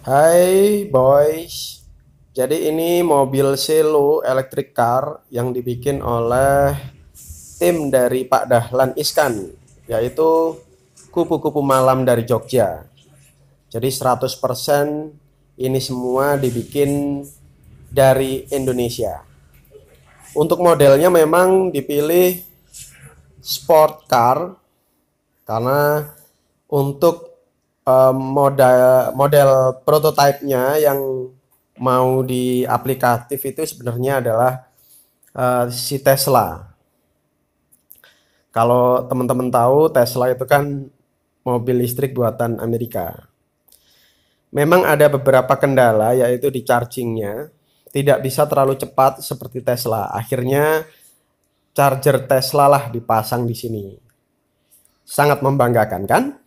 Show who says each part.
Speaker 1: Hai boys, jadi ini mobil Selo electric car yang dibikin oleh tim dari Pak Dahlan Iskan, yaitu kupu-kupu malam dari Jogja. Jadi 100% ini semua dibikin dari Indonesia. Untuk modelnya memang dipilih sport car karena untuk Eh, model model prototipenya yang mau diaplikatif itu sebenarnya adalah uh, si Tesla. Kalau teman-teman tahu Tesla itu kan mobil listrik buatan Amerika. Memang ada beberapa kendala yaitu di chargingnya tidak bisa terlalu cepat seperti Tesla. Akhirnya charger Tesla lah dipasang di sini. Sangat membanggakan kan?